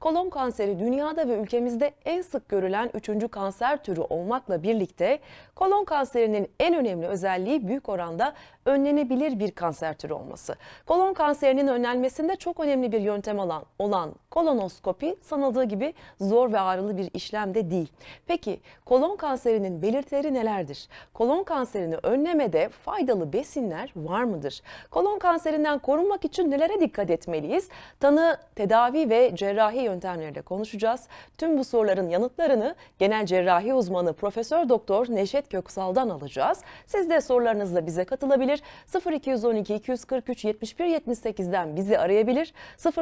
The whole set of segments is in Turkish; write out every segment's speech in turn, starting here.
Kolon kanseri dünyada ve ülkemizde en sık görülen üçüncü kanser türü olmakla birlikte kolon kanserinin en önemli özelliği büyük oranda önlenebilir bir kanser türü olması. Kolon kanserinin önlenmesinde çok önemli bir yöntem olan, olan kolonoskopi sanıldığı gibi zor ve ağrılı bir işlem de değil. Peki kolon kanserinin belirtileri nelerdir? Kolon kanserini önlemede faydalı besinler var mıdır? Kolon kanserinden korunmak için nelere dikkat etmeliyiz? Tanı, tedavi ve cerrahi yöntemleriyle konuşacağız. Tüm bu soruların yanıtlarını genel cerrahi uzmanı Profesör Doktor Neşet Köksal'dan alacağız. Siz de sorularınızla bize katılabilir. 0212 243 71 78'den bizi arayabilir.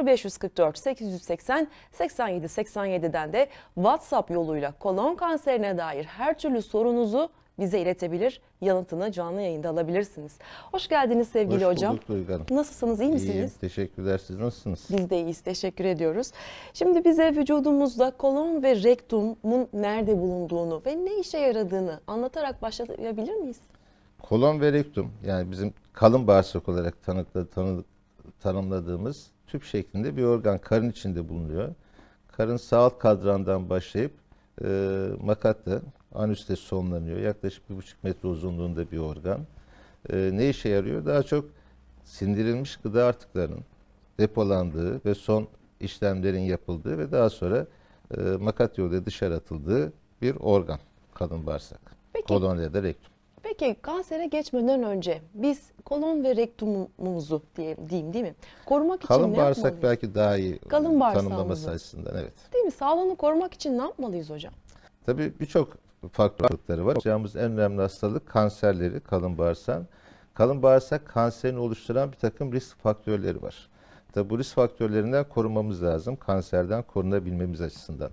0544 880 87 87'den de WhatsApp yoluyla kolon kanserine dair her türlü sorunuzu bize iletebilir. Yanıtını canlı yayında alabilirsiniz. Hoş geldiniz sevgili Hoş hocam. Hoş bulduk Hanım. Nasılsınız? iyi misiniz? İyiyim. Teşekkürler. Siz nasılsınız? Biz de iyiyiz. Teşekkür ediyoruz. Şimdi bize vücudumuzda kolon ve rektumun nerede bulunduğunu ve ne işe yaradığını anlatarak başlayabilir miyiz? Kolon ve rektum yani bizim kalın bağırsak olarak tanıkla, tanı, tanımladığımız tüp şeklinde bir organ karın içinde bulunuyor. Karın sağ alt kadrandan başlayıp e, makatta anüste sonlanıyor. Yaklaşık bir buçuk metre uzunluğunda bir organ. E, ne işe yarıyor? Daha çok sindirilmiş gıda artıklarının depolandığı ve son işlemlerin yapıldığı ve daha sonra e, makat yoluyla dışarı atıldığı bir organ Kalın bağırsak. Kolon ya da rektum. Peki kansere geçmeden önce biz kolon ve rektumumuzu diye diyeyim değil mi? Korumak Kalın için ne yapmalıyız? Kalın bağırsak belki daha iyi Kalın tanımlaması açısından evet. Değil mi? Sağlığını korumak için ne yapmalıyız hocam? Tabii birçok farklı hastalıkları var. Bakacağımız en önemli hastalık kanserleri, kalın bağırsak. Kalın bağırsak kanserini oluşturan bir takım risk faktörleri var. Tabi bu risk faktörlerinden korunmamız lazım. Kanserden korunabilmemiz açısından.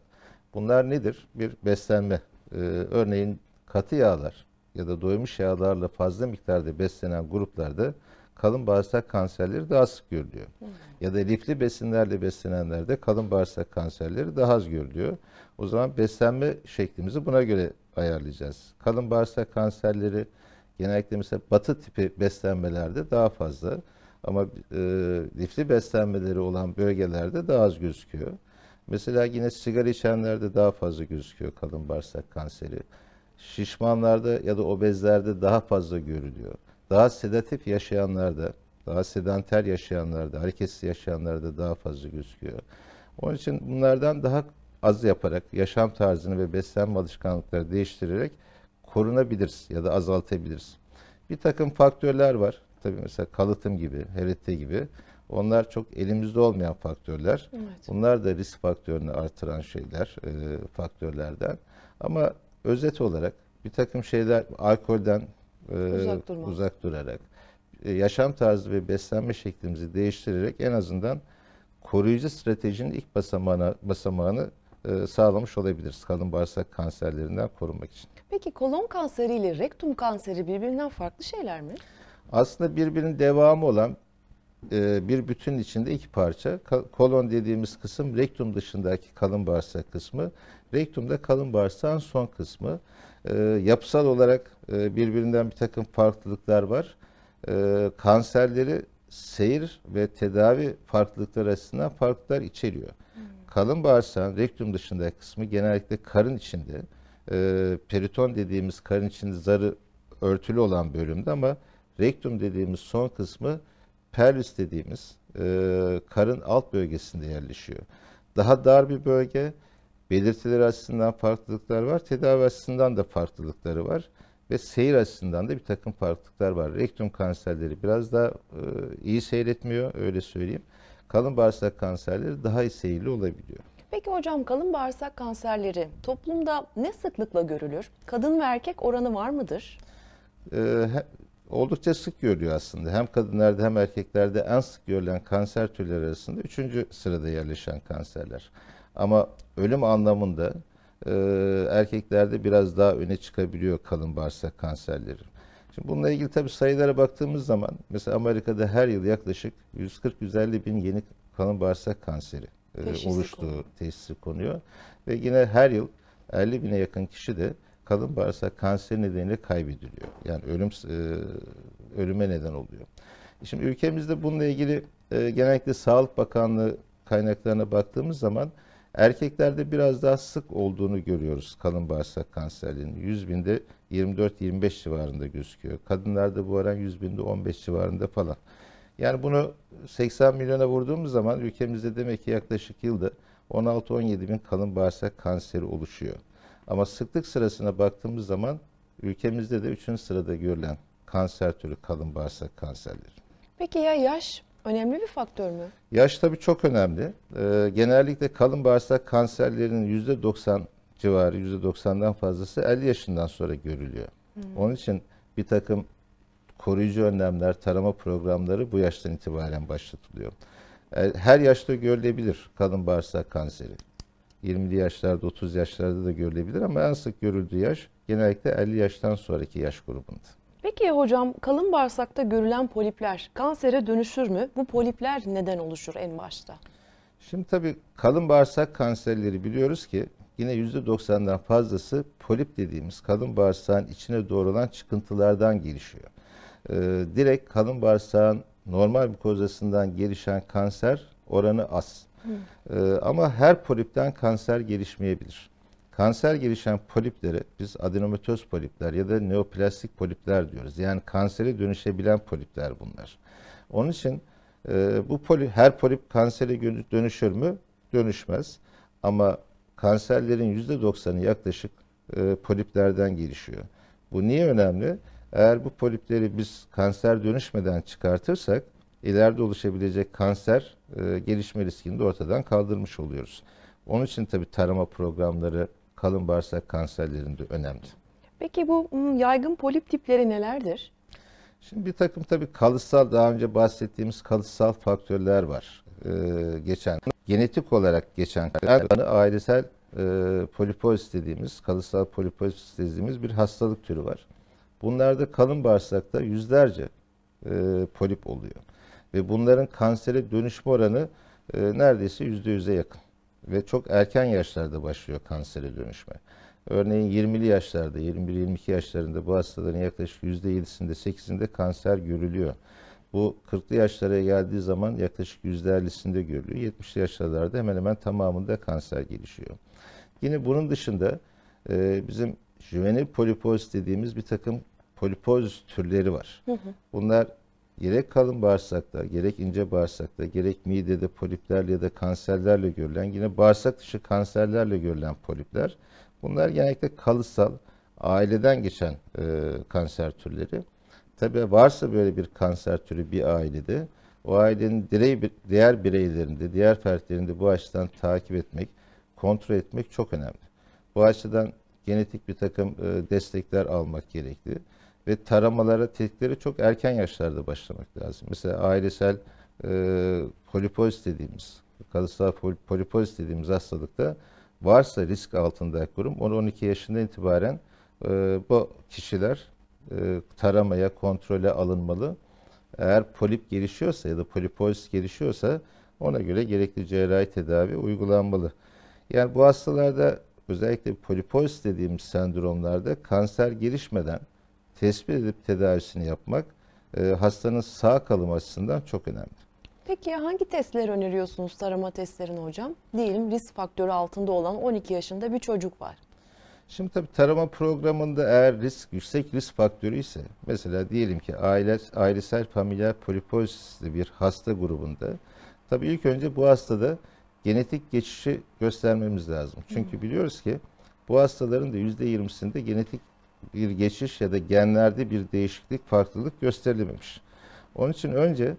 Bunlar nedir? Bir beslenme. Ee, örneğin katı yağlar ya da doymuş yağlarla fazla miktarda beslenen gruplarda kalın bağırsak kanserleri daha sık görülüyor. Hı. Ya da lifli besinlerle beslenenlerde kalın bağırsak kanserleri daha az görülüyor. O zaman beslenme şeklimizi buna göre ayarlayacağız. Kalın bağırsak kanserleri genellikle mesela batı tipi beslenmelerde daha fazla ama e, lifli beslenmeleri olan bölgelerde daha az gözüküyor. Mesela yine sigara içenlerde daha fazla gözüküyor kalın bağırsak kanseri. Şişmanlarda ya da obezlerde daha fazla görülüyor. Daha sedatif yaşayanlarda, daha sedanter yaşayanlarda, hareketsiz yaşayanlarda daha fazla gözüküyor. Onun için bunlardan daha az yaparak, yaşam tarzını ve beslenme alışkanlıkları değiştirerek korunabiliriz ya da azaltabiliriz. Bir takım faktörler var. Tabii mesela kalıtım gibi, HRT gibi. Onlar çok elimizde olmayan faktörler. Evet. Bunlar da risk faktörünü artıran şeyler, e, faktörlerden. Ama özet olarak bir takım şeyler alkolden e, uzak, uzak durarak, e, yaşam tarzı ve beslenme şeklimizi değiştirerek en azından koruyucu stratejinin ilk basamağına, basamağını e, sağlamış olabiliriz kadın bağırsak kanserlerinden korunmak için. Peki kolon kanseri ile rektum kanseri birbirinden farklı şeyler mi? Aslında birbirinin devamı olan e, bir bütün içinde iki parça. Kolon dediğimiz kısım rektum dışındaki kalın bağırsak kısmı. Rektumda kalın bağırsağın son kısmı. E, yapısal olarak birbirinden bir takım farklılıklar var. Kanserleri seyir ve tedavi farklılıkları arasında farklılıklar içeriyor kalın bağırsağın rektum dışındaki kısmı genellikle karın içinde. E, periton dediğimiz karın içinde zarı örtülü olan bölümde ama rektum dediğimiz son kısmı pelvis dediğimiz e, karın alt bölgesinde yerleşiyor. Daha dar bir bölge, belirtileri açısından farklılıklar var, tedavi açısından da farklılıkları var ve seyir açısından da bir takım farklılıklar var. Rektum kanserleri biraz daha e, iyi seyretmiyor, öyle söyleyeyim kalın bağırsak kanserleri daha seyirli olabiliyor. Peki hocam kalın bağırsak kanserleri toplumda ne sıklıkla görülür? Kadın ve erkek oranı var mıdır? Ee, oldukça sık görülüyor aslında. Hem kadınlarda hem erkeklerde en sık görülen kanser türleri arasında üçüncü sırada yerleşen kanserler. Ama ölüm anlamında e, erkeklerde biraz daha öne çıkabiliyor kalın bağırsak kanserleri. Şimdi bununla ilgili tabii sayılara baktığımız zaman mesela Amerika'da her yıl yaklaşık 140-150 bin yeni kalın bağırsak kanseri e, teşhisi oluştuğu konu. teşhisi konuyor. Ve yine her yıl 50 bine yakın kişi de kalın bağırsak kanseri nedeniyle kaybediliyor. Yani ölüm e, ölüme neden oluyor. Şimdi ülkemizde bununla ilgili e, genellikle Sağlık Bakanlığı kaynaklarına baktığımız zaman erkeklerde biraz daha sık olduğunu görüyoruz kalın bağırsak kanserinin 100 binde 24-25 civarında gözüküyor. Kadınlarda bu oran 100 binde 15 civarında falan. Yani bunu 80 milyona vurduğumuz zaman ülkemizde demek ki yaklaşık yılda 16-17 bin kalın bağırsak kanseri oluşuyor. Ama sıklık sırasına baktığımız zaman ülkemizde de 3. sırada görülen kanser türü kalın bağırsak kanserleri. Peki ya yaş önemli bir faktör mü? Yaş tabii çok önemli. Ee, genellikle kalın bağırsak kanserlerinin %90 civarı %90'dan fazlası 50 yaşından sonra görülüyor. Hı. Hmm. Onun için bir takım koruyucu önlemler, tarama programları bu yaştan itibaren başlatılıyor. E, her yaşta görülebilir kadın bağırsak kanseri. 20'li yaşlarda, 30 yaşlarda da görülebilir ama en sık görüldüğü yaş genellikle 50 yaştan sonraki yaş grubunda. Peki hocam kalın bağırsakta görülen polipler kansere dönüşür mü? Bu polipler neden oluşur en başta? Şimdi tabii kalın bağırsak kanserleri biliyoruz ki Yine %90'dan fazlası polip dediğimiz kalın bağırsağın içine doğru olan çıkıntılardan gelişiyor. Ee, direkt kalın bağırsağın normal bir kozasından gelişen kanser oranı az. Ee, ama her polipten kanser gelişmeyebilir. Kanser gelişen poliplere biz adenomatoz polipler ya da neoplastik polipler diyoruz. Yani kansere dönüşebilen polipler bunlar. Onun için e, bu polip, her polip kansere dönüşür mü? Dönüşmez. Ama kanserlerin yüzde %90'ı yaklaşık e, poliplerden gelişiyor. Bu niye önemli? Eğer bu polipleri biz kanser dönüşmeden çıkartırsak ileride oluşabilecek kanser e, gelişme riskini de ortadan kaldırmış oluyoruz. Onun için tabii tarama programları kalın bağırsak kanserlerinde önemli. Peki bu yaygın polip tipleri nelerdir? Şimdi bir takım tabii kalıtsal daha önce bahsettiğimiz kalıtsal faktörler var. Ee, geçen genetik olarak geçen kanser ailesel e, polipoz dediğimiz, kalıtsal polipoz dediğimiz bir hastalık türü var. Bunlarda kalın bağırsakta yüzlerce e, polip oluyor. Ve bunların kansere dönüşme oranı e, neredeyse yüzde yüze yakın. Ve çok erken yaşlarda başlıyor kansere dönüşme. Örneğin 20'li yaşlarda, 21-22 yaşlarında bu hastaların yaklaşık %7'sinde, 8'inde kanser görülüyor. Bu 40'lı yaşlara geldiği zaman yaklaşık %50'sinde görülüyor. 70'li yaşlarda hemen hemen tamamında kanser gelişiyor. Yine bunun dışında e, bizim juvenil polipoz dediğimiz bir takım polipoz türleri var. Bunlar gerek kalın bağırsakta, gerek ince bağırsakta, gerek midede poliplerle ya da kanserlerle görülen, yine bağırsak dışı kanserlerle görülen polipler. Bunlar genellikle kalısal, aileden geçen e, kanser türleri. Tabi varsa böyle bir kanser türü bir ailede o ailenin birey, diğer bireylerinde, diğer fertlerinde bu açıdan takip etmek, kontrol etmek çok önemli. Bu açıdan genetik bir takım e, destekler almak gerekli ve taramalara, tetkiklere çok erken yaşlarda başlamak lazım. Mesela ailesel e, polipoz dediğimiz, kalıtsal polipoz dediğimiz hastalıkta varsa risk altındaki grup 10-12 yaşında itibaren e, bu kişiler e, taramaya, kontrole alınmalı. Eğer polip gelişiyorsa ya da polipoz gelişiyorsa ona göre gerekli cerrahi tedavi uygulanmalı. Yani bu hastalarda özellikle polipoz dediğimiz sendromlarda kanser gelişmeden tespit edip tedavisini yapmak e, hastanın sağ kalım açısından çok önemli. Peki hangi testler öneriyorsunuz tarama testlerini hocam? Diyelim risk faktörü altında olan 12 yaşında bir çocuk var. Şimdi tabii tarama programında eğer risk yüksek risk faktörü ise mesela diyelim ki aile, ailesel familiar polipozisli bir hasta grubunda tabii ilk önce bu hastada genetik geçişi göstermemiz lazım. Çünkü biliyoruz ki bu hastaların da %20'sinde genetik bir geçiş ya da genlerde bir değişiklik, farklılık gösterilememiş. Onun için önce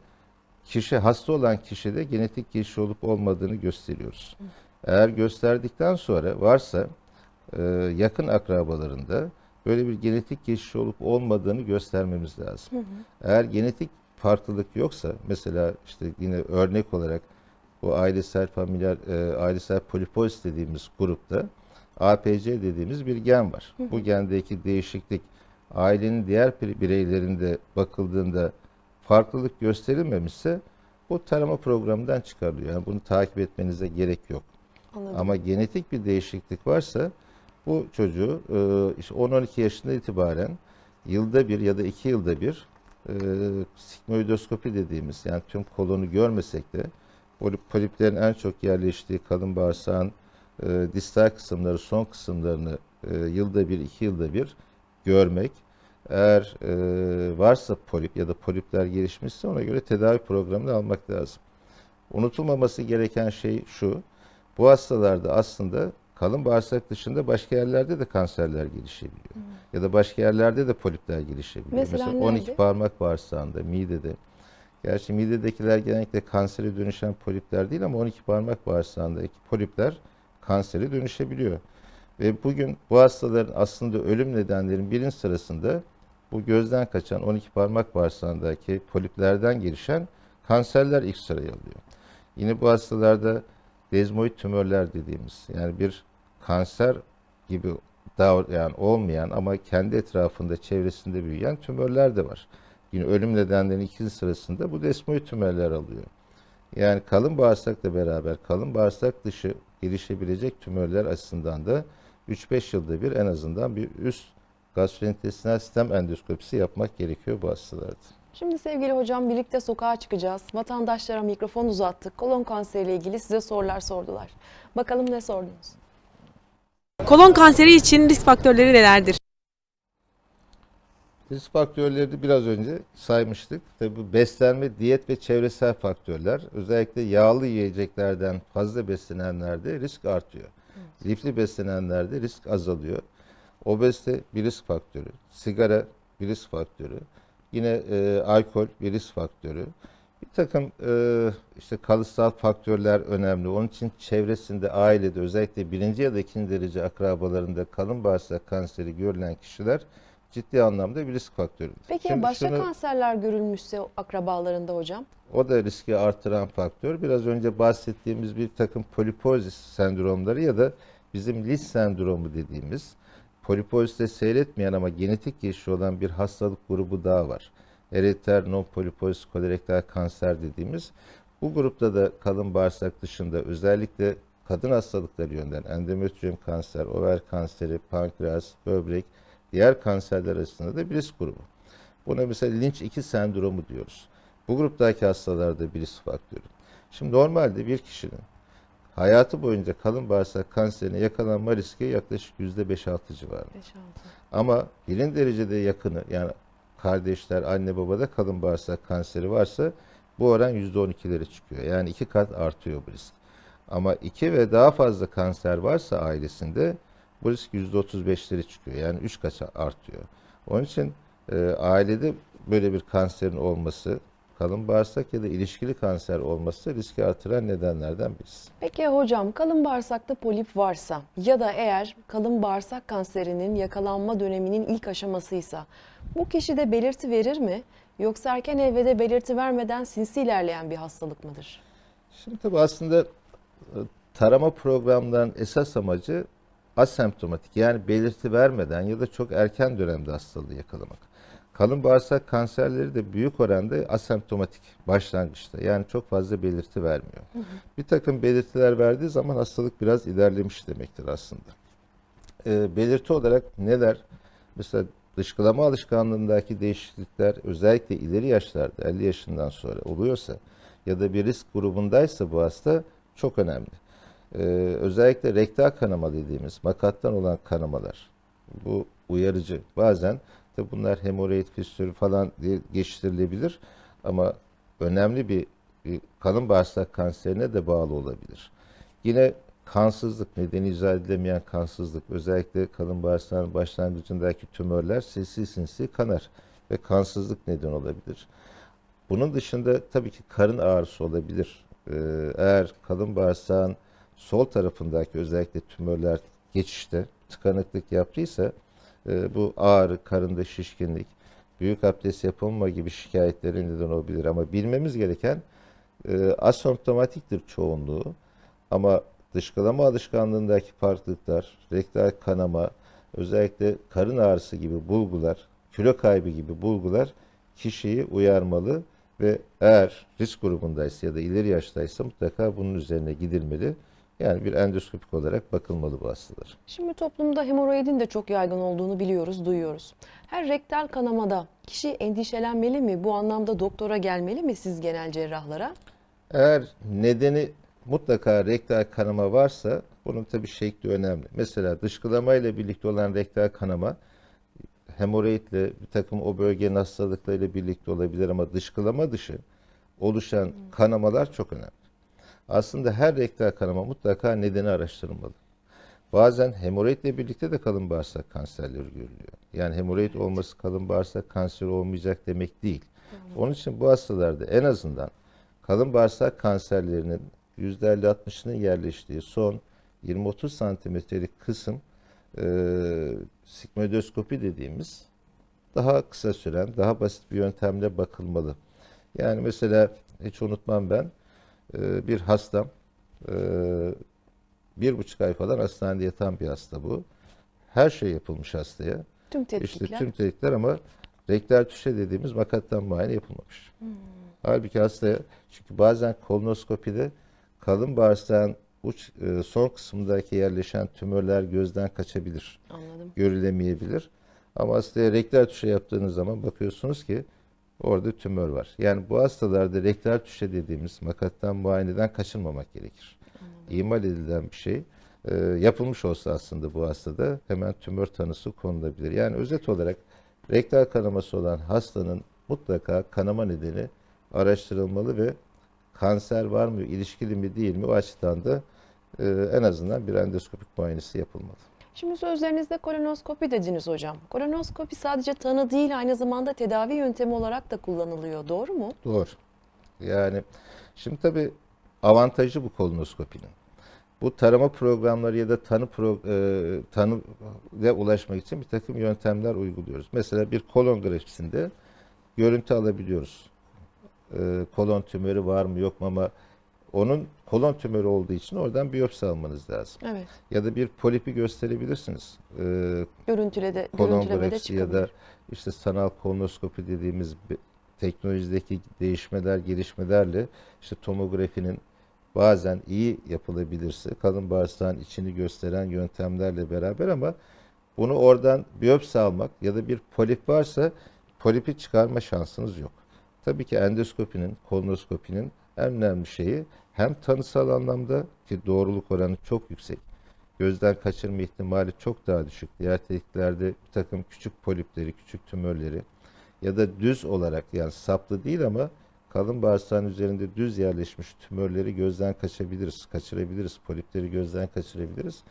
kişi hasta olan kişide genetik geçiş olup olmadığını gösteriyoruz. Eğer gösterdikten sonra varsa ee, yakın akrabalarında böyle bir genetik geçiş olup olmadığını göstermemiz lazım. Hı hı. Eğer genetik farklılık yoksa mesela işte yine örnek olarak bu ailesel familiar e, ailesel polipoz dediğimiz grupta APC dediğimiz bir gen var. Hı hı. Bu gendeki değişiklik ailenin diğer bireylerinde bakıldığında farklılık gösterilmemişse bu tarama programından çıkarılıyor. Yani bunu takip etmenize gerek yok. Anladım. Ama genetik bir değişiklik varsa bu çocuğu 10-12 e, yaşında itibaren yılda bir ya da iki yılda bir e, sigmoidoskopi dediğimiz yani tüm kolonu görmesek de poliplerin en çok yerleştiği kalın bağırsağın e, distal kısımları, son kısımlarını e, yılda bir, iki yılda bir görmek. Eğer varsa polip ya da polipler gelişmişse ona göre tedavi programını almak lazım. Unutulmaması gereken şey şu, bu hastalarda aslında kalın bağırsak dışında başka yerlerde de kanserler gelişebiliyor. Hı. Hmm. Ya da başka yerlerde de polipler gelişebiliyor. Mesela, Mesela 12 parmak bağırsağında, midede. Gerçi midedekiler genellikle kansere dönüşen polipler değil ama 12 parmak bağırsağındaki polipler kansere dönüşebiliyor. Ve bugün bu hastaların aslında ölüm nedenlerinin birinci sırasında bu gözden kaçan 12 parmak bağırsağındaki poliplerden gelişen kanserler ilk sıraya alıyor. Yine bu hastalarda dezmoid tümörler dediğimiz yani bir kanser gibi yani olmayan ama kendi etrafında çevresinde büyüyen tümörler de var. Yine ölüm nedenlerinin ikinci sırasında bu desmoid tümörler alıyor. Yani kalın bağırsakla beraber kalın bağırsak dışı gelişebilecek tümörler açısından da 3-5 yılda bir en azından bir üst gastrointestinal sistem endoskopisi yapmak gerekiyor bu hastalarda. Şimdi sevgili hocam birlikte sokağa çıkacağız. Vatandaşlara mikrofon uzattık. Kolon kanseriyle ilgili size sorular sordular. Bakalım ne sordunuz? Kolon kanseri için risk faktörleri nelerdir? Risk faktörleri biraz önce saymıştık. Tabi beslenme, diyet ve çevresel faktörler. Özellikle yağlı yiyeceklerden fazla beslenenlerde risk artıyor. Evet. Lifli beslenenlerde risk azalıyor. Obezite bir risk faktörü. Sigara bir risk faktörü. Yine e, alkol bir risk faktörü. Bir takım e, işte kalıtsal faktörler önemli. Onun için çevresinde, ailede özellikle birinci ya da ikinci derece akrabalarında kalın bağırsak kanseri görülen kişiler ciddi anlamda bir risk faktörüdür. Peki Şimdi başka şunu, kanserler görülmüşse akrabalarında hocam? O da riski artıran faktör. Biraz önce bahsettiğimiz bir takım polipozis sendromları ya da bizim Lis sendromu dediğimiz polipoziste seyretmeyen ama genetik geçişi olan bir hastalık grubu daha var eriter non-polipoz kolorektal kanser dediğimiz bu grupta da kalın bağırsak dışında özellikle kadın hastalıkları yönden endometriyum kanser, over kanseri, pankreas, böbrek, diğer kanserler arasında da bir risk grubu. Buna mesela linç 2 sendromu diyoruz. Bu gruptaki hastalarda bir risk faktörü. Şimdi normalde bir kişinin hayatı boyunca kalın bağırsak kanserine yakalanma riski yaklaşık %5-6 civarında. 5-6. Ama birin derecede yakını yani kardeşler, anne babada kalın bağırsak kanseri varsa bu oran %12'lere çıkıyor. Yani iki kat artıyor bu risk. Ama iki ve daha fazla kanser varsa ailesinde bu risk %35'lere çıkıyor. Yani üç kat artıyor. Onun için e, ailede böyle bir kanserin olması, kalın bağırsak ya da ilişkili kanser olması riski artıran nedenlerden birisi. Peki hocam kalın bağırsakta polip varsa ya da eğer kalın bağırsak kanserinin yakalanma döneminin ilk aşamasıysa bu kişi de belirti verir mi? Yoksa erken evrede belirti vermeden sinsi ilerleyen bir hastalık mıdır? Şimdi tabii aslında e, tarama programlarının esas amacı asemptomatik yani belirti vermeden ya da çok erken dönemde hastalığı yakalamak. Kalın bağırsak kanserleri de büyük oranda asemptomatik başlangıçta. Yani çok fazla belirti vermiyor. Hı hı. Bir takım belirtiler verdiği zaman hastalık biraz ilerlemiş demektir aslında. E, belirti olarak neler? Mesela dışkılama alışkanlığındaki değişiklikler özellikle ileri yaşlarda 50 yaşından sonra oluyorsa ya da bir risk grubundaysa bu hasta çok önemli. Ee, özellikle rektal kanama dediğimiz makattan olan kanamalar bu uyarıcı. Bazen de bunlar hemoroid fistülü falan diye geçiştirilebilir ama önemli bir, bir kalın bağırsak kanserine de bağlı olabilir. Yine Kansızlık, nedeni izah edilemeyen kansızlık, özellikle kalın bağırsağın başlangıcındaki tümörler sinsi sinsi kanar ve kansızlık neden olabilir. Bunun dışında tabii ki karın ağrısı olabilir. Ee, eğer kalın bağırsağın sol tarafındaki özellikle tümörler geçişte tıkanıklık yaptıysa e, bu ağrı, karında şişkinlik, büyük abdest yapılma gibi şikayetlerin neden olabilir. Ama bilmemiz gereken e, asemptomatiktir çoğunluğu. Ama dışkılama alışkanlığındaki farklılıklar, rektal kanama, özellikle karın ağrısı gibi bulgular, kilo kaybı gibi bulgular kişiyi uyarmalı ve eğer risk grubundaysa ya da ileri yaştaysa mutlaka bunun üzerine gidilmeli. Yani bir endoskopik olarak bakılmalı bu hastalar. Şimdi toplumda hemoroidin de çok yaygın olduğunu biliyoruz, duyuyoruz. Her rektal kanamada kişi endişelenmeli mi? Bu anlamda doktora gelmeli mi siz genel cerrahlara? Eğer nedeni mutlaka rektal kanama varsa bunun tabii şekli önemli. Mesela dışkılama ile birlikte olan rektal kanama hemoroidle bir takım o bölgenin hastalıklarıyla birlikte olabilir ama dışkılama dışı oluşan hmm. kanamalar çok önemli. Aslında her rektal kanama mutlaka nedeni araştırılmalı. Bazen hemoroidle birlikte de kalın bağırsak kanserleri görülüyor. Yani hemoroid evet. olması kalın bağırsak kanseri olmayacak demek değil. Doğru. Onun için bu hastalarda en azından kalın bağırsak kanserlerinin %50-60'ının yerleştiği son 20-30 santimetrelik kısım e, sigmoidoskopi dediğimiz daha kısa süren, daha basit bir yöntemle bakılmalı. Yani mesela hiç unutmam ben e, bir hastam e, bir buçuk ay falan hastanede yatan bir hasta bu. Her şey yapılmış hastaya. Tüm tetkikler. İşte tüm tetkikler ama rektal tüşe dediğimiz makattan muayene yapılmamış. Hmm. Halbuki hastaya çünkü bazen kolonoskopide kalın bağırsağın uç e, sol kısmındaki yerleşen tümörler gözden kaçabilir. Anladım. Görülemeyebilir. Ama hastaya rektal tuşe yaptığınız zaman bakıyorsunuz ki orada tümör var. Yani bu hastalarda rektal tuşe dediğimiz makattan muayeneden kaçınmamak gerekir. Anladım. İmal edilen bir şey e, yapılmış olsa aslında bu hastada hemen tümör tanısı konulabilir. Yani özet olarak rektal kanaması olan hastanın mutlaka kanama nedeni araştırılmalı ve kanser var mı, ilişkili mi değil mi o açıdan da e, en azından bir endoskopik muayenesi yapılmadı. Şimdi sözlerinizde kolonoskopi dediniz hocam. Kolonoskopi sadece tanı değil aynı zamanda tedavi yöntemi olarak da kullanılıyor. Doğru mu? Doğru. Yani şimdi tabii avantajı bu kolonoskopinin. Bu tarama programları ya da tanı pro, e, tanıya ulaşmak için bir takım yöntemler uyguluyoruz. Mesela bir kolon grafisinde görüntü alabiliyoruz. E, kolon tümörü var mı yok mu ama onun kolon tümörü olduğu için oradan biyopsi almanız lazım. Evet. Ya da bir polipi gösterebilirsiniz. Ee, de kolonografisi ya da işte sanal kolonoskopi dediğimiz teknolojideki değişmeler, gelişmelerle işte tomografinin bazen iyi yapılabilirse kalın bağırsağın içini gösteren yöntemlerle beraber ama bunu oradan biyopsi almak ya da bir polip varsa polipi çıkarma şansınız yok. Tabii ki endoskopinin, kolonoskopinin en önemli şeyi hem tanısal anlamda ki doğruluk oranı çok yüksek. Gözden kaçırma ihtimali çok daha düşük. Diğer tehditlerde bir takım küçük polipleri, küçük tümörleri ya da düz olarak yani saplı değil ama kalın bağırsağın üzerinde düz yerleşmiş tümörleri gözden kaçabiliriz, kaçırabiliriz, polipleri gözden kaçırabiliriz.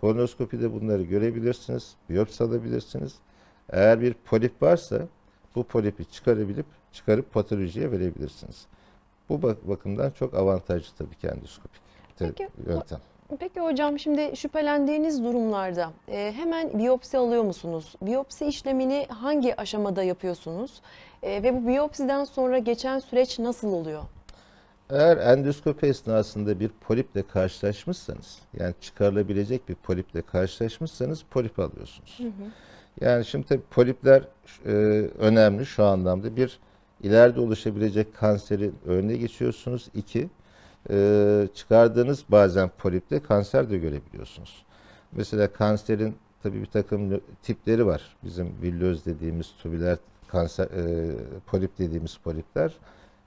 Kolonoskopide bunları görebilirsiniz, biyopsi alabilirsiniz. Eğer bir polip varsa bu polipi çıkarabilip çıkarıp patolojiye verebilirsiniz. Bu bakımdan çok avantajlı tabii ki endoskopik Peki, yöntem. Peki hocam şimdi şüphelendiğiniz durumlarda e, hemen biyopsi alıyor musunuz? Biyopsi işlemini hangi aşamada yapıyorsunuz? E, ve bu biyopsiden sonra geçen süreç nasıl oluyor? Eğer endoskopi esnasında bir poliple karşılaşmışsanız, yani çıkarılabilecek bir poliple karşılaşmışsanız polip alıyorsunuz. Hı hı. Yani şimdi tabii polipler e, önemli şu anlamda. Bir ileride oluşabilecek kanserin önüne geçiyorsunuz. İki, e, çıkardığınız bazen polipte kanser de görebiliyorsunuz. Mesela kanserin tabii bir takım tipleri var. Bizim villöz dediğimiz tübüler kanser, e, polip dediğimiz polipler.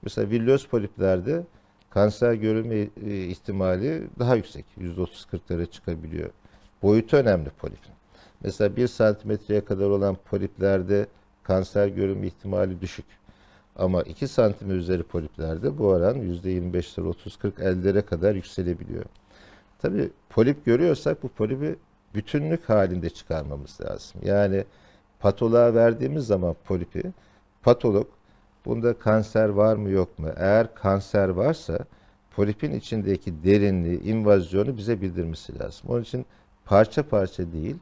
Mesela villöz poliplerde kanser görülme e, ihtimali daha yüksek. %30-40'lara çıkabiliyor. Boyutu önemli polipin. Mesela 1 santimetreye kadar olan poliplerde kanser görülme ihtimali düşük. Ama 2 santim üzeri poliplerde bu oran %25'ler 30-40 ellere kadar yükselebiliyor. Tabi polip görüyorsak bu polipi bütünlük halinde çıkarmamız lazım. Yani patoloğa verdiğimiz zaman polipi patolog bunda kanser var mı yok mu? Eğer kanser varsa polipin içindeki derinliği, invazyonu bize bildirmesi lazım. Onun için parça parça değil,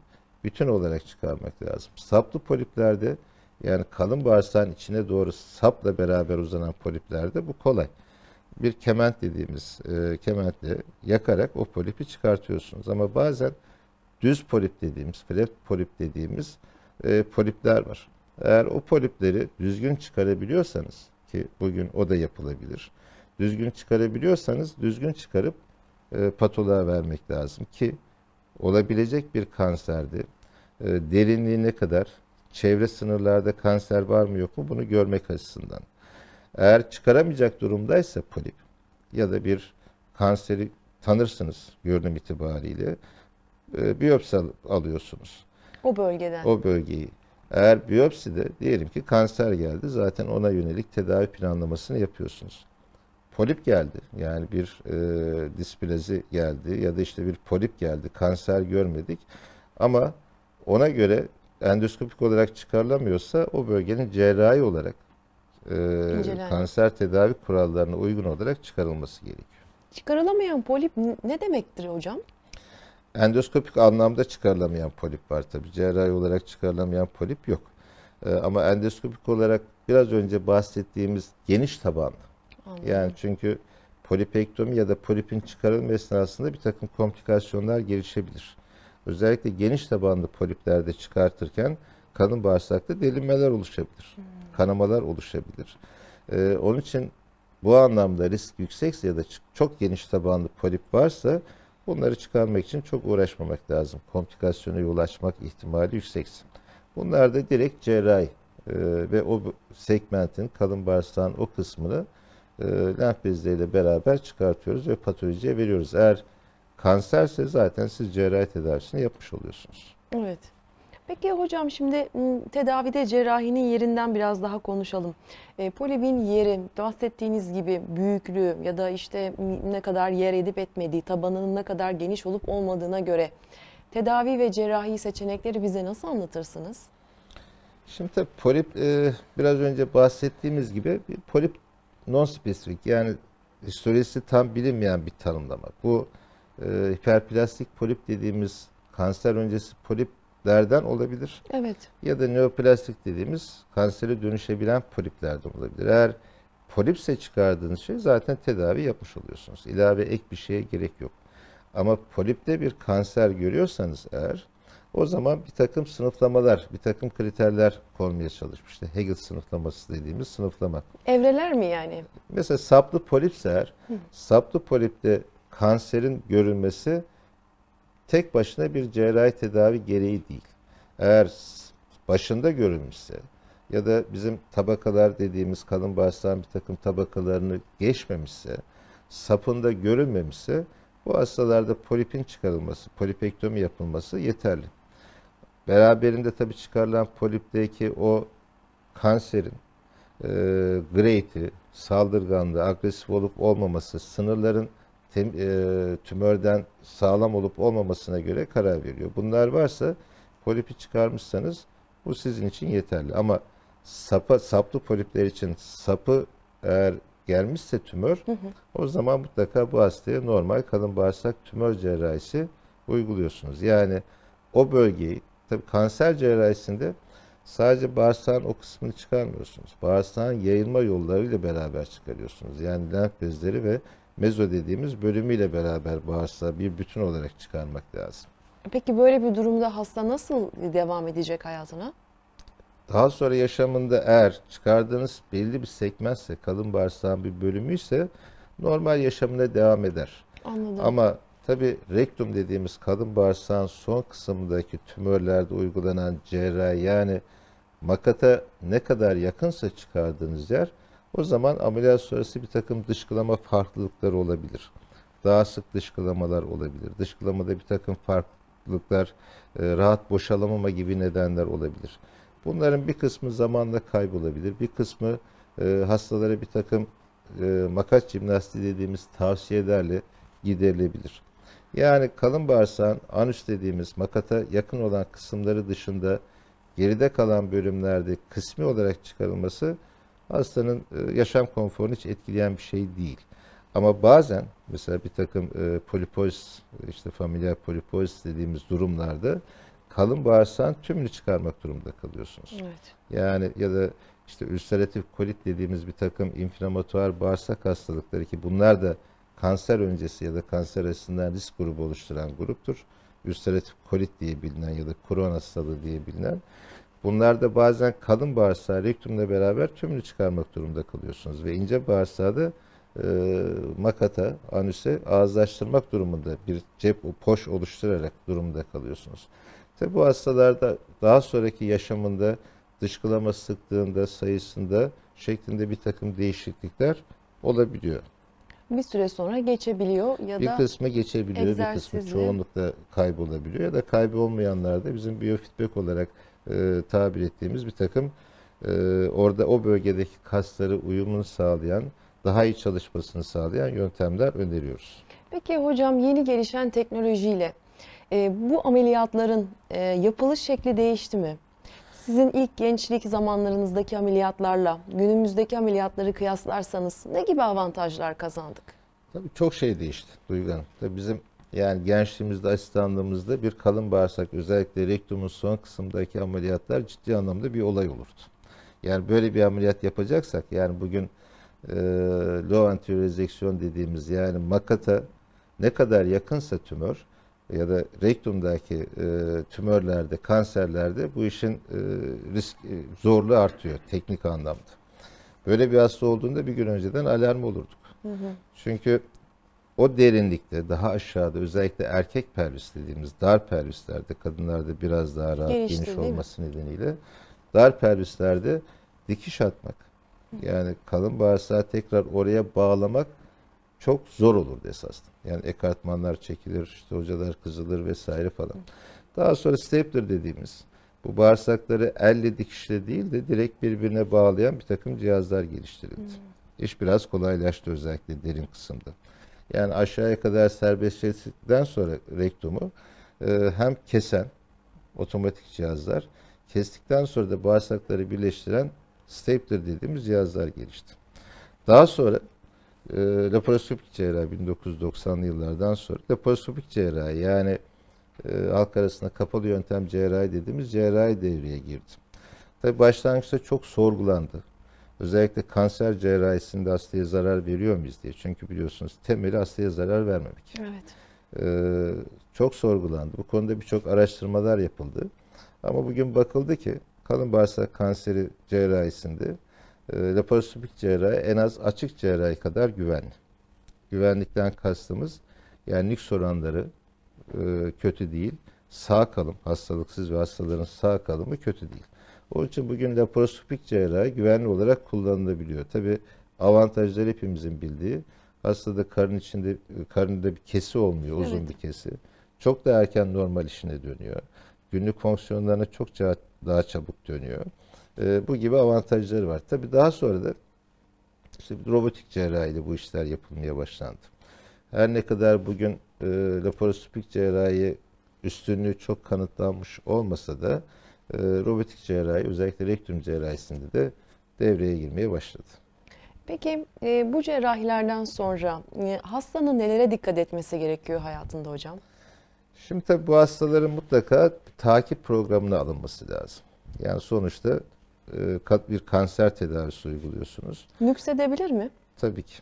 bütün olarak çıkarmak lazım. Saplı poliplerde yani kalın bağırsağın içine doğru sapla beraber uzanan poliplerde bu kolay. Bir kement dediğimiz e, kementle yakarak o polipi çıkartıyorsunuz. Ama bazen düz polip dediğimiz, flat polip dediğimiz e, polipler var. Eğer o polipleri düzgün çıkarabiliyorsanız ki bugün o da yapılabilir. Düzgün çıkarabiliyorsanız düzgün çıkarıp e, patoloğa vermek lazım ki olabilecek bir kanserde e, ne kadar çevre sınırlarda kanser var mı yok mu bunu görmek açısından. Eğer çıkaramayacak durumdaysa polip ya da bir kanseri tanırsınız görünüm itibariyle e, biyopsi alıyorsunuz. O bölgeden. O bölgeyi. Eğer biyopside diyelim ki kanser geldi zaten ona yönelik tedavi planlamasını yapıyorsunuz. Polip geldi yani bir e, displazi geldi ya da işte bir polip geldi kanser görmedik ama ona göre endoskopik olarak çıkarılamıyorsa o bölgenin cerrahi olarak e, kanser tedavi kurallarına uygun olarak çıkarılması gerekiyor. Çıkarılamayan polip ne demektir hocam? Endoskopik anlamda çıkarılamayan polip var tabii. Cerrahi olarak çıkarılamayan polip yok. E, ama endoskopik olarak biraz önce bahsettiğimiz geniş tabanlı. Yani çünkü polipektomi ya da polipin çıkarılma esnasında bir takım komplikasyonlar gelişebilir özellikle geniş tabanlı poliplerde çıkartırken kalın bağırsakta delinmeler oluşabilir. Hmm. Kanamalar oluşabilir. Ee, onun için bu anlamda risk yüksekse ya da çok geniş tabanlı polip varsa bunları çıkarmak için çok uğraşmamak lazım. Komplikasyona yol açmak ihtimali yükseksin. Bunlar da direkt cerrahi e, ve o segmentin kalın bağırsağın o kısmını e, lenf bezleriyle beraber çıkartıyoruz ve patolojiye veriyoruz. Eğer Kanserse zaten siz cerrahi tedavisini yapmış oluyorsunuz. Evet. Peki hocam şimdi tedavide cerrahinin yerinden biraz daha konuşalım. E, polibin yeri bahsettiğiniz gibi büyüklüğü ya da işte ne kadar yer edip etmediği, tabanının ne kadar geniş olup olmadığına göre tedavi ve cerrahi seçenekleri bize nasıl anlatırsınız? Şimdi tabii polip e, biraz önce bahsettiğimiz gibi polip non specific yani historisi tam bilinmeyen bir tanımlama. Bu ee, hiperplastik polip dediğimiz kanser öncesi poliplerden olabilir. Evet. Ya da neoplastik dediğimiz kansere dönüşebilen poliplerden olabilir. Eğer polipse çıkardığınız şey zaten tedavi yapmış oluyorsunuz. İlave ek bir şeye gerek yok. Ama polipte bir kanser görüyorsanız eğer o zaman bir takım sınıflamalar, bir takım kriterler konmaya çalışmıştı. Hegel sınıflaması dediğimiz sınıflama. Evreler mi yani? Mesela saplı polipse eğer, saplı polipte kanserin görülmesi tek başına bir cerrahi tedavi gereği değil. Eğer başında görülmüşse ya da bizim tabakalar dediğimiz kalın bağırsağın bir takım tabakalarını geçmemişse, sapında görülmemişse bu hastalarda polipin çıkarılması, polipektomi yapılması yeterli. Beraberinde tabi çıkarılan polipteki o kanserin e, grade'i, saldırganlığı, agresif olup olmaması, sınırların tem, e, tümörden sağlam olup olmamasına göre karar veriyor. Bunlar varsa polipi çıkarmışsanız bu sizin için yeterli. Ama sapa, saplı polipler için sapı eğer gelmişse tümör hı hı. o zaman mutlaka bu hastaya normal kalın bağırsak tümör cerrahisi uyguluyorsunuz. Yani o bölgeyi tabi kanser cerrahisinde sadece bağırsağın o kısmını çıkarmıyorsunuz. Bağırsağın yayılma yollarıyla beraber çıkarıyorsunuz. Yani lenf bezleri ve mezo dediğimiz bölümüyle beraber bağırsağı bir bütün olarak çıkarmak lazım. Peki böyle bir durumda hasta nasıl devam edecek hayatına? Daha sonra yaşamında eğer çıkardığınız belli bir segmentse, kalın bağırsağın bir bölümü ise normal yaşamına devam eder. Anladım. Ama tabi rektum dediğimiz kalın bağırsağın son kısımdaki tümörlerde uygulanan cerrahi yani makata ne kadar yakınsa çıkardığınız yer o zaman ameliyat sonrası bir takım dışkılama farklılıkları olabilir. Daha sık dışkılamalar olabilir. Dışkılamada bir takım farklılıklar, e, rahat boşalamama gibi nedenler olabilir. Bunların bir kısmı zamanla kaybolabilir. Bir kısmı e, hastalara bir takım e, makas jimnastiği dediğimiz tavsiyelerle giderilebilir. Yani kalın bağırsağın anüs dediğimiz makata yakın olan kısımları dışında geride kalan bölümlerde kısmi olarak çıkarılması hastanın e, yaşam konforunu hiç etkileyen bir şey değil. Ama bazen mesela bir takım e, polipoz, işte familiar polipoz dediğimiz durumlarda kalın bağırsağın tümünü çıkarmak durumunda kalıyorsunuz. Evet. Yani ya da işte ülseratif kolit dediğimiz bir takım inflamatuar bağırsak hastalıkları ki bunlar da kanser öncesi ya da kanser açısından risk grubu oluşturan gruptur. Ülseratif kolit diye bilinen ya da Crohn hastalığı diye bilinen. Bunlar da bazen kalın bağırsağı rektumla beraber tümünü çıkarmak durumunda kalıyorsunuz ve ince bağırsağı da e, makata, anüse ağızlaştırmak durumunda bir cep poş oluşturarak durumda kalıyorsunuz. Tabi bu hastalarda daha sonraki yaşamında dışkılama sıktığında, sayısında şeklinde bir takım değişiklikler olabiliyor. Bir süre sonra geçebiliyor ya da... Bir kısmı geçebiliyor, bir kısmı çoğunlukla kaybolabiliyor ya da kaybolmayanlarda bizim biyofeedback olarak e, tabir ettiğimiz bir takım e, orada o bölgedeki kasları uyumunu sağlayan, daha iyi çalışmasını sağlayan yöntemler öneriyoruz. Peki hocam yeni gelişen teknolojiyle e, bu ameliyatların e, yapılış şekli değişti mi? Sizin ilk gençlik zamanlarınızdaki ameliyatlarla günümüzdeki ameliyatları kıyaslarsanız ne gibi avantajlar kazandık? Tabii çok şey değişti Duygu Hanım. Tabii bizim yani gençliğimizde, asistanlığımızda bir kalın bağırsak özellikle rektumun son kısımdaki ameliyatlar ciddi anlamda bir olay olurdu. Yani böyle bir ameliyat yapacaksak yani bugün e, low antirezeksiyon dediğimiz yani makata ne kadar yakınsa tümör ya da rektumdaki e, tümörlerde, kanserlerde bu işin e, risk e, zorluğu artıyor teknik anlamda. Böyle bir hasta olduğunda bir gün önceden alarm olurduk. Hı hı. Çünkü o derinlikte daha aşağıda özellikle erkek pelvis dediğimiz dar pelvislerde kadınlarda biraz daha rahat Gelişti, geniş olması mi? nedeniyle dar pelvislerde dikiş atmak yani kalın bağırsağı tekrar oraya bağlamak çok zor olurdu esasında. Yani ekartmanlar çekilir, işte hocalar kızılır vesaire falan. Daha sonra stapler dediğimiz bu bağırsakları elle dikişle değil de direkt birbirine bağlayan bir takım cihazlar geliştirildi. Hmm. İş biraz kolaylaştı özellikle derin kısımda. Yani aşağıya kadar serbestçilikten sonra rektumu e, hem kesen otomatik cihazlar kestikten sonra da bağırsakları birleştiren stapler dediğimiz cihazlar gelişti. Daha sonra e, laparoskopik cerrahi 1990'lı yıllardan sonra laparoskopik cerrahi yani e, halk arasında kapalı yöntem cerrahi dediğimiz cerrahi devreye girdi. Tabi başlangıçta çok sorgulandı. Özellikle kanser cerrahisinde hastaya zarar veriyor muyuz diye. Çünkü biliyorsunuz temeli hastaya zarar vermemek. Evet. Ee, çok sorgulandı. Bu konuda birçok araştırmalar yapıldı. Ama bugün bakıldı ki kalın bağırsak kanseri cerrahisinde e, laparoskopik cerrahi en az açık cerrahi kadar güvenli. Güvenlikten kastımız yani nüks oranları e, kötü değil. Sağ kalım hastalıksız ve hastaların sağ kalımı kötü değil. Onun için bugün laparoskopik cerrahi güvenli olarak kullanılabiliyor. Tabi avantajları hepimizin bildiği. Hastada karın içinde karnında bir kesi olmuyor, uzun evet. bir kesi. Çok daha erken normal işine dönüyor. Günlük fonksiyonlarına çok daha çabuk dönüyor. Ee, bu gibi avantajları var. Tabi daha sonra da işte robotik cerrahiyle bu işler yapılmaya başlandı. Her ne kadar bugün e, laparoskopik cerrahi üstünlüğü çok kanıtlanmış olmasa da ee, robotik cerrahi özellikle rektum cerrahisinde de devreye girmeye başladı. Peki e, bu cerrahilerden sonra e, hastanın nelere dikkat etmesi gerekiyor hayatında hocam? Şimdi tabii bu hastaların mutlaka takip programına alınması lazım. Yani sonuçta e, bir kanser tedavisi uyguluyorsunuz. Nüksedebilir mi? Tabii ki.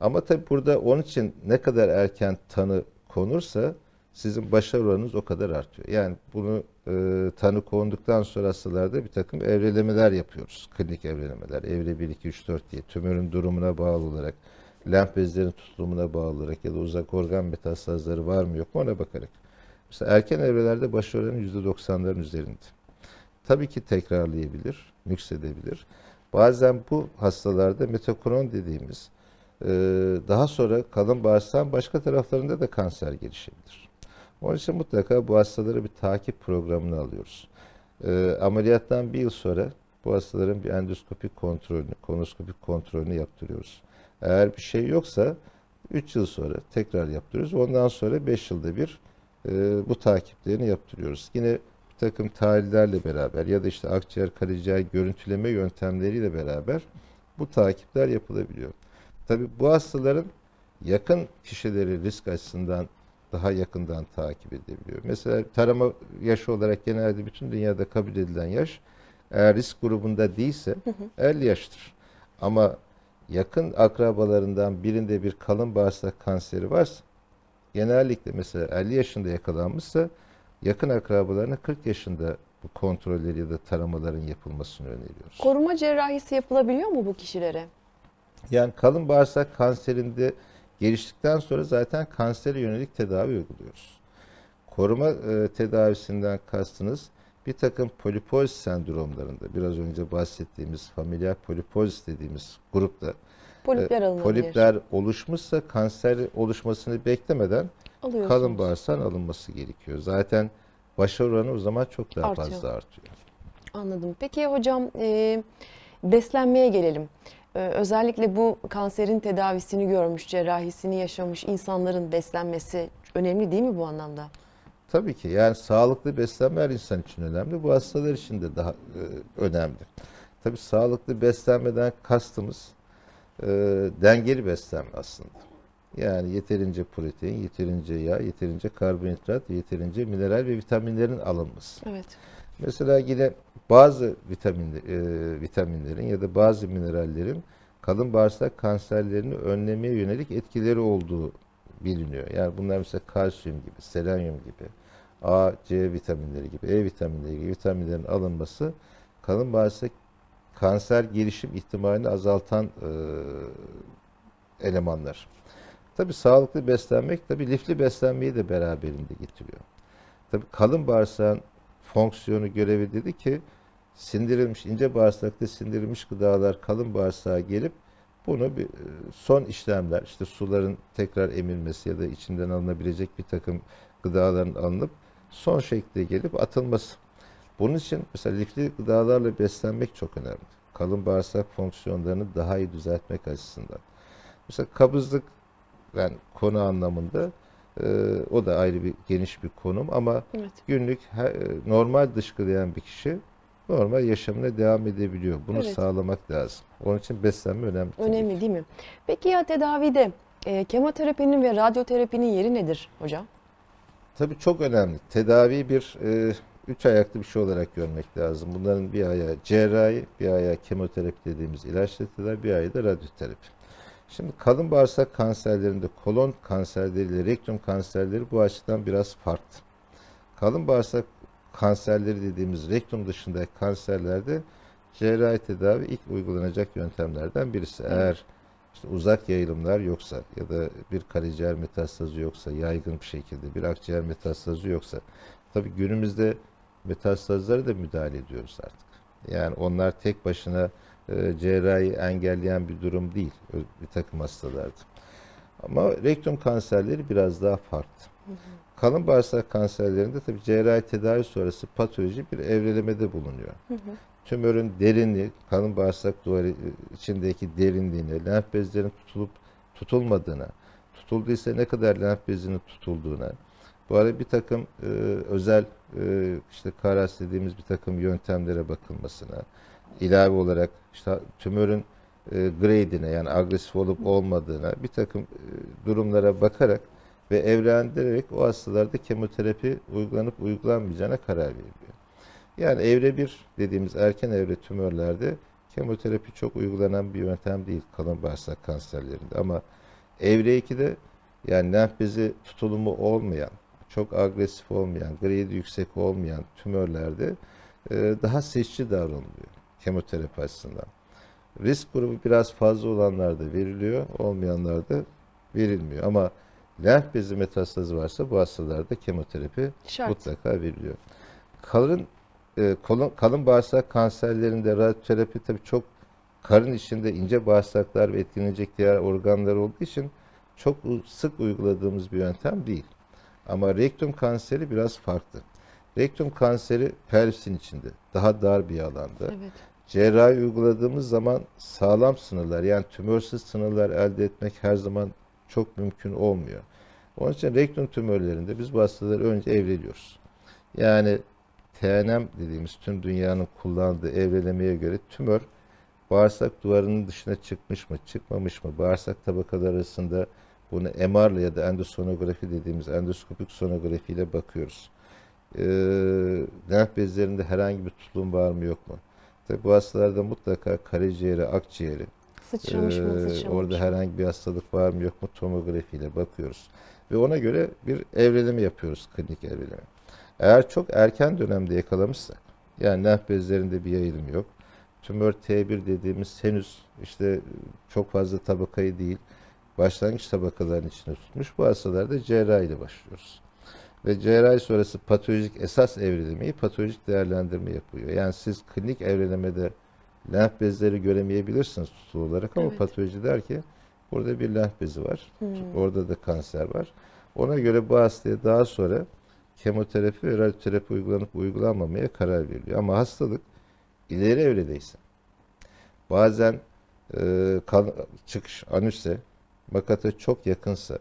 Ama tabii burada onun için ne kadar erken tanı konursa sizin başarı oranınız o kadar artıyor. Yani bunu e, tanı konduktan sonra hastalarda bir takım evrelemeler yapıyoruz. Klinik evrelemeler. Evre 1, 2, 3, 4 diye tümörün durumuna bağlı olarak, lenf bezlerinin tutulumuna bağlı olarak ya da uzak organ metastazları var mı yok mu ona bakarak. Mesela erken evrelerde başarı oranı %90'ların üzerinde. Tabii ki tekrarlayabilir, nüksedebilir. Bazen bu hastalarda metokron dediğimiz e, daha sonra kalın bağırsağın başka taraflarında da kanser gelişebilir. Onun için mutlaka bu hastaları bir takip programını alıyoruz. E, ameliyattan bir yıl sonra bu hastaların bir endoskopik kontrolünü, konoskopik kontrolünü yaptırıyoruz. Eğer bir şey yoksa 3 yıl sonra tekrar yaptırıyoruz. Ondan sonra 5 yılda bir e, bu takiplerini yaptırıyoruz. Yine bir takım tahlillerle beraber ya da işte akciğer, karaciğer görüntüleme yöntemleriyle beraber bu takipler yapılabiliyor. Tabi bu hastaların yakın kişileri risk açısından daha yakından takip edebiliyor. Mesela tarama yaşı olarak genelde bütün dünyada kabul edilen yaş eğer risk grubunda değilse hı yaştır. Ama yakın akrabalarından birinde bir kalın bağırsak kanseri varsa genellikle mesela 50 yaşında yakalanmışsa yakın akrabalarına 40 yaşında bu kontrolleri ya da taramaların yapılmasını öneriyoruz. Koruma cerrahisi yapılabiliyor mu bu kişilere? Yani kalın bağırsak kanserinde Geliştikten sonra zaten kansere yönelik tedavi uyguluyoruz. Koruma e, tedavisinden kastınız bir takım polipozis sendromlarında biraz önce bahsettiğimiz familiar polipozis dediğimiz grupta e, polipler, e, polipler oluşmuşsa kanser oluşmasını beklemeden kalın bağırsağın alınması gerekiyor. Zaten başarı oranı o zaman çok daha artıyor. fazla artıyor. Anladım. Peki hocam e, beslenmeye gelelim. Ee, özellikle bu kanserin tedavisini görmüş, cerrahisini yaşamış insanların beslenmesi önemli değil mi bu anlamda? Tabii ki yani sağlıklı beslenme her insan için önemli. Bu hastalar için de daha e, önemli. Tabii sağlıklı beslenmeden kastımız e, dengeli beslenme aslında. Yani yeterince protein, yeterince yağ, yeterince karbonhidrat, yeterince mineral ve vitaminlerin alınması. Evet. Mesela yine bazı vitamin, e, vitaminlerin ya da bazı minerallerin kalın bağırsak kanserlerini önlemeye yönelik etkileri olduğu biliniyor. Yani bunlar mesela kalsiyum gibi, selenyum gibi, A, C vitaminleri gibi, E vitaminleri gibi vitaminlerin alınması kalın bağırsak kanser gelişim ihtimalini azaltan e, elemanlar. Tabi sağlıklı beslenmek tabi lifli beslenmeyi de beraberinde getiriyor. Tabi kalın bağırsağın fonksiyonu görevi dedi ki sindirilmiş ince bağırsakta sindirilmiş gıdalar kalın bağırsağa gelip bunu bir, e, son işlemler işte suların tekrar emilmesi ya da içinden alınabilecek bir takım gıdaların alınıp son şekle gelip atılması. Bunun için mesela lifli gıdalarla beslenmek çok önemli. Kalın bağırsak fonksiyonlarını daha iyi düzeltmek açısından. Mesela kabızlık yani konu anlamında ee, o da ayrı bir geniş bir konum ama evet. günlük her, e, normal dışkılayan bir kişi normal yaşamına devam edebiliyor. Bunu evet. sağlamak lazım. Onun için beslenme önemli. Önemli değil mi? Peki ya tedavide e, kemoterapinin ve radyoterapinin yeri nedir hocam? Tabii çok önemli. Tedavi bir e, üç ayaklı bir şey olarak görmek lazım. Bunların bir ayağı cerrahi, bir ayağı kemoterapi dediğimiz ilaçla tedavi, bir ayağı da radyoterapi. Şimdi kalın bağırsak kanserlerinde kolon kanserleriyle rektum kanserleri bu açıdan biraz farklı. Kalın bağırsak kanserleri dediğimiz rektum dışında kanserlerde cerrahi tedavi ilk uygulanacak yöntemlerden birisi. Eğer işte uzak yayılımlar yoksa ya da bir karaciğer metastazı yoksa yaygın bir şekilde bir akciğer metastazı yoksa tabi günümüzde metastazları da müdahale ediyoruz artık. Yani onlar tek başına e, cerrahi engelleyen bir durum değil bir takım hastalardı. Ama rektum kanserleri biraz daha farklı. Kalın bağırsak kanserlerinde tabii cerrahi tedavi sonrası patoloji bir evrelemede bulunuyor. Tümörün derinliği, kalın bağırsak duvarı e, içindeki derinliğine, lenf bezlerin tutulup tutulmadığına, tutulduysa ne kadar lenf bezinin tutulduğuna, bu arada bir takım e, özel e, işte karas dediğimiz bir takım yöntemlere bakılmasına, ilave olarak işte tümörün e, gradine yani agresif olup olmadığına bir takım e, durumlara bakarak ve evrendirerek o hastalarda kemoterapi uygulanıp uygulanmayacağına karar veriliyor. Yani evre 1 dediğimiz erken evre tümörlerde kemoterapi çok uygulanan bir yöntem değil kalın bağırsak kanserlerinde ama evre 2'de yani lenf bezi tutulumu olmayan, çok agresif olmayan, grade yüksek olmayan tümörlerde e, daha seçici davranılıyor kemoterapi açısından. Risk grubu biraz fazla olanlarda veriliyor, olmayanlarda verilmiyor. Ama lenf bezi metastazı varsa bu hastalarda kemoterapi Şart. mutlaka veriliyor. Kalın e, kolon, kalın bağırsak kanserlerinde radyoterapi tabii çok karın içinde ince bağırsaklar ve etkilenecek diğer organlar olduğu için çok sık uyguladığımız bir yöntem değil. Ama rektum kanseri biraz farklı. Rektum kanseri pelvisin içinde. Daha dar bir alanda. Evet. Cerrahi uyguladığımız zaman sağlam sınırlar yani tümörsüz sınırlar elde etmek her zaman çok mümkün olmuyor. Onun için rektum tümörlerinde biz bu hastaları önce evreliyoruz. Yani TNM dediğimiz tüm dünyanın kullandığı evrelemeye göre tümör bağırsak duvarının dışına çıkmış mı çıkmamış mı bağırsak tabakalar arasında bunu MR ya da endosonografi dediğimiz endoskopik sonografi ile bakıyoruz e, bezlerinde herhangi bir tutulum var mı yok mu? Tabi bu hastalarda mutlaka karaciğeri, akciğeri, sıçramış e, mı ee, sıçramış orada herhangi bir hastalık var mı yok mu tomografiyle bakıyoruz. Ve ona göre bir evreleme yapıyoruz, klinik evreleme. Eğer çok erken dönemde yakalamışsak, yani lenf bezlerinde bir yayılım yok, tümör T1 dediğimiz henüz işte çok fazla tabakayı değil, başlangıç tabakaların içine tutmuş. Bu hastalarda cerrahi ile başlıyoruz. Ve cerrahi sonrası patolojik esas evrilemeyi patolojik değerlendirme yapıyor. Yani siz klinik evrilemede lenf bezleri göremeyebilirsiniz tutu olarak ama evet. patoloji der ki burada bir lenf bezi var. Hmm. Orada da kanser var. Ona göre bu hastaya daha sonra kemoterapi ve radyoterapi uygulanıp uygulanmamaya karar veriliyor. Ama hastalık ileri evredeyse bazen e, kan, çıkış anüse makata çok yakınsa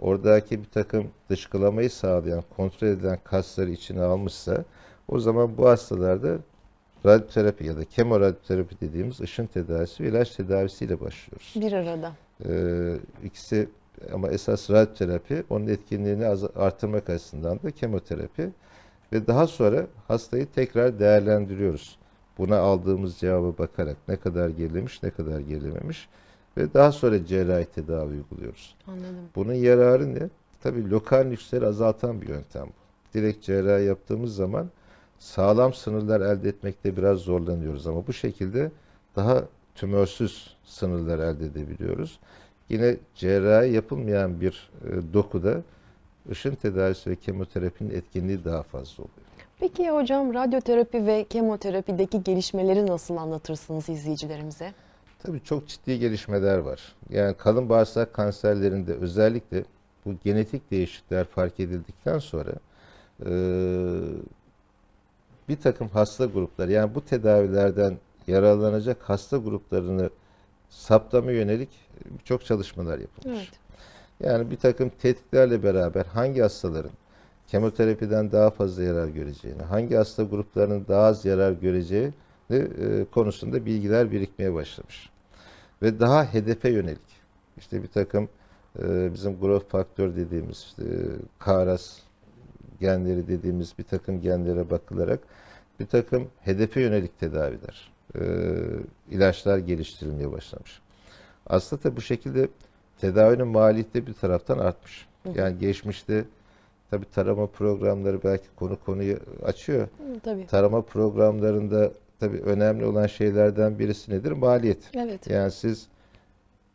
oradaki bir takım dışkılamayı sağlayan, kontrol edilen kasları içine almışsa o zaman bu hastalarda radyoterapi ya da kemoradyoterapi dediğimiz ışın tedavisi ve ilaç tedavisiyle başlıyoruz. Bir arada. Ee, ikisi ama esas radyoterapi onun etkinliğini artırmak açısından da kemoterapi ve daha sonra hastayı tekrar değerlendiriyoruz. Buna aldığımız cevaba bakarak ne kadar gerilemiş ne kadar gerilememiş ve daha sonra cerrahi tedavi uyguluyoruz. Anladım. Bunun yararı ne? Tabii lokal nüksleri azaltan bir yöntem bu. Direkt cerrahi yaptığımız zaman sağlam sınırlar elde etmekte biraz zorlanıyoruz ama bu şekilde daha tümörsüz sınırlar elde edebiliyoruz. Yine cerrahi yapılmayan bir e, dokuda ışın tedavisi ve kemoterapinin etkinliği daha fazla oluyor. Peki hocam radyoterapi ve kemoterapideki gelişmeleri nasıl anlatırsınız izleyicilerimize? Tabii çok ciddi gelişmeler var. Yani kalın bağırsak kanserlerinde özellikle bu genetik değişiklikler fark edildikten sonra e, bir takım hasta grupları yani bu tedavilerden yararlanacak hasta gruplarını saptama yönelik çok çalışmalar yapılmış. Evet. Yani bir takım tetiklerle beraber hangi hastaların kemoterapiden daha fazla yarar göreceğini, hangi hasta gruplarının daha az yarar göreceği e, konusunda bilgiler birikmeye başlamış. Ve daha hedefe yönelik işte bir takım e, bizim growth faktör dediğimiz işte, KRAS genleri dediğimiz bir takım genlere bakılarak bir takım hedefe yönelik tedaviler, e, ilaçlar geliştirilmeye başlamış. Aslında da bu şekilde tedavinin maliyeti bir taraftan artmış. Yani geçmişte tabi tarama programları belki konu konuyu açıyor. tabii. Tarama programlarında tabii önemli olan şeylerden birisi nedir? Maliyet. Evet. Yani siz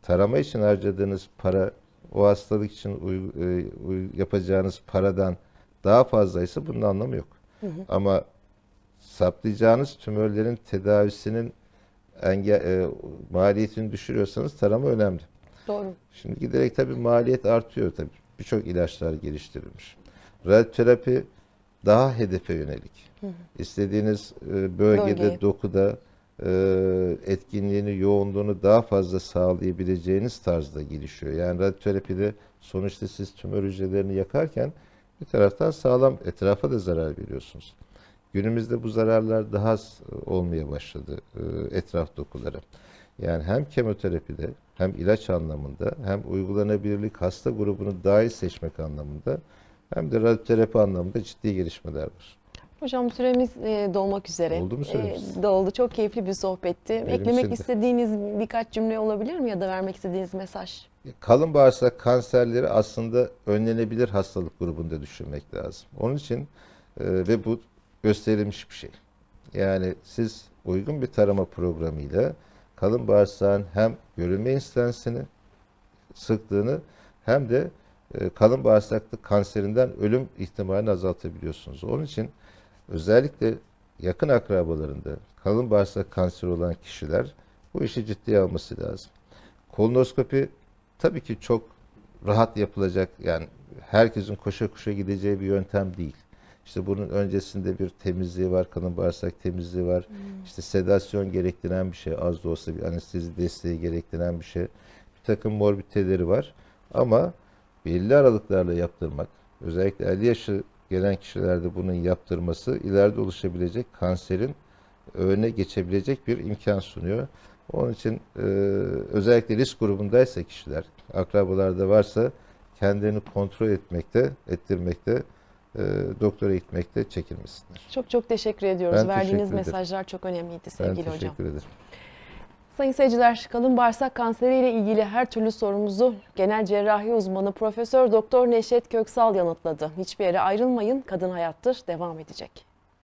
tarama için harcadığınız para o hastalık için uy, e, uy, yapacağınız paradan daha fazlaysa bunun anlamı yok. Hı hı. Ama saptayacağınız tümörlerin tedavisinin enge, e, maliyetini düşürüyorsanız tarama önemli. Doğru. Şimdi giderek tabii maliyet artıyor tabii. Birçok ilaçlar geliştirilmiş. Radyoterapi daha hedefe yönelik. Hı hı. İstediğiniz e, bölgede, Bölgeyi. dokuda e, etkinliğini, yoğunluğunu daha fazla sağlayabileceğiniz tarzda gelişiyor. Yani radyoterapide sonuçta siz tümör hücrelerini yakarken bir taraftan sağlam etrafa da zarar veriyorsunuz. Günümüzde bu zararlar daha az e, olmaya başladı e, etraf dokuları. Yani hem kemoterapide hem ilaç anlamında hem uygulanabilirlik hasta grubunu dahil seçmek anlamında hem de radyoterapi anlamında ciddi gelişmeler var. Hocam süremiz e, dolmak üzere. Oldu mu süremiz? E, doldu. Çok keyifli bir sohbetti. Benim Eklemek şimdi. istediğiniz birkaç cümle olabilir mi ya da vermek istediğiniz mesaj? Kalın bağırsak kanserleri aslında önlenebilir hastalık grubunda düşünmek lazım. Onun için e, ve bu gösterilmiş bir şey. Yani siz uygun bir tarama programıyla kalın bağırsağın hem görünme instansını sıktığını hem de e, kalın bağırsaklı kanserinden ölüm ihtimalini azaltabiliyorsunuz. Onun için Özellikle yakın akrabalarında kalın bağırsak kanseri olan kişiler bu işi ciddiye alması lazım. Kolonoskopi tabii ki çok rahat yapılacak yani herkesin koşa koşa gideceği bir yöntem değil. İşte bunun öncesinde bir temizliği var, kalın bağırsak temizliği var. Hmm. İşte sedasyon gerektiren bir şey, az da olsa bir anestezi desteği gerektiren bir şey. Bir takım morbiditeleri var ama belli aralıklarla yaptırmak, özellikle 50 yaşı gelen kişilerde bunun yaptırması ileride oluşabilecek kanserin öne geçebilecek bir imkan sunuyor. Onun için e, özellikle risk grubundaysa kişiler, akrabalarda varsa kendini kontrol etmekte, ettirmekte, e, doktora gitmekte çekilmesinler. Çok çok teşekkür ediyoruz. Ben Verdiğiniz teşekkür mesajlar çok önemliydi sevgili ben teşekkür hocam. ederim. Sayın seyirciler, kalın bağırsak kanseriyle ilgili her türlü sorumuzu genel cerrahi uzmanı Profesör Doktor Neşet Köksal yanıtladı. Hiçbir yere ayrılmayın, kadın hayattır devam edecek.